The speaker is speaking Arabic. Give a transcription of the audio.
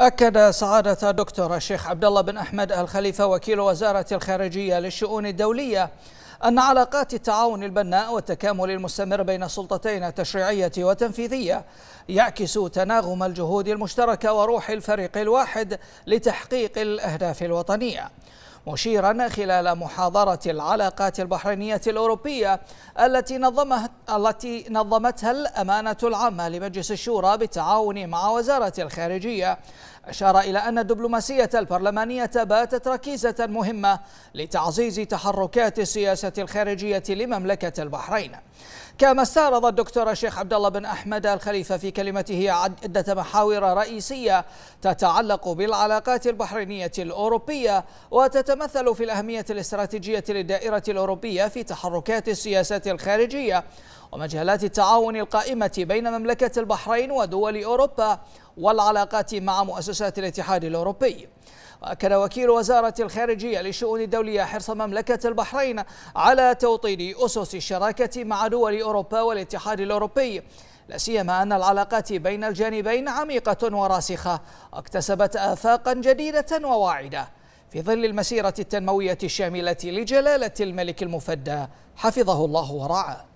أكد سعادة دكتور الشيخ عبد الله بن أحمد الخليفة وكيل وزارة الخارجية للشؤون الدولية أن علاقات التعاون البناء والتكامل المستمر بين السلطتين التشريعية والتنفيذية يعكس تناغم الجهود المشتركة وروح الفريق الواحد لتحقيق الأهداف الوطنية مشيرا خلال محاضرة العلاقات البحرينية الأوروبية التي نظمها التي نظمتها الأمانة العامة لمجلس الشورى بالتعاون مع وزارة الخارجية أشار إلى أن الدبلوماسية البرلمانية باتت ركيزة مهمة لتعزيز تحركات السياسة الخارجية لمملكة البحرين كما استعرض الدكتور الشيخ عبد الله بن احمد الخليفه في كلمته عده محاور رئيسيه تتعلق بالعلاقات البحرينيه الاوروبيه وتتمثل في الاهميه الاستراتيجيه للدائره الاوروبيه في تحركات السياسات الخارجيه ومجالات التعاون القائمه بين مملكه البحرين ودول اوروبا والعلاقات مع مؤسسات الاتحاد الأوروبي وأكد وكيل وزارة الخارجية للشؤون الدولية حرص مملكة البحرين على توطين أسس الشراكة مع دول أوروبا والاتحاد الأوروبي لا سيما أن العلاقات بين الجانبين عميقة وراسخة اكتسبت آفاقا جديدة وواعدة في ظل المسيرة التنموية الشاملة لجلالة الملك المفدى حفظه الله ورعاه